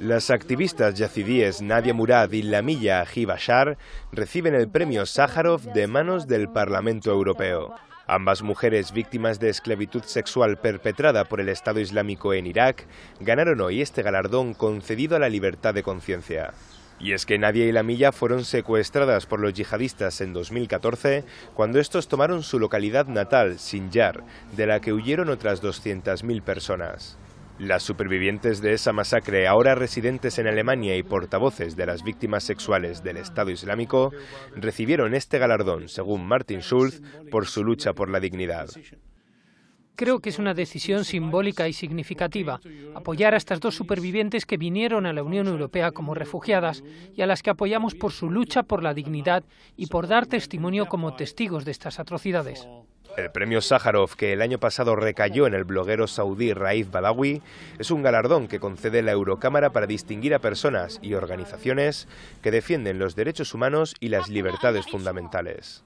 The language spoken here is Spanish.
Las activistas yacidíes Nadia Murad y Lamilla Aji reciben el premio Sájarov de manos del Parlamento Europeo. Ambas mujeres víctimas de esclavitud sexual perpetrada por el Estado Islámico en Irak ganaron hoy este galardón concedido a la libertad de conciencia. Y es que Nadia y Lamilla fueron secuestradas por los yihadistas en 2014 cuando estos tomaron su localidad natal, Sinjar, de la que huyeron otras 200.000 personas. Las supervivientes de esa masacre, ahora residentes en Alemania y portavoces de las víctimas sexuales del Estado Islámico, recibieron este galardón, según Martin Schulz, por su lucha por la dignidad. Creo que es una decisión simbólica y significativa apoyar a estas dos supervivientes que vinieron a la Unión Europea como refugiadas y a las que apoyamos por su lucha por la dignidad y por dar testimonio como testigos de estas atrocidades. El premio Sájarov, que el año pasado recayó en el bloguero saudí Raif Badawi, es un galardón que concede la Eurocámara para distinguir a personas y organizaciones que defienden los derechos humanos y las libertades fundamentales.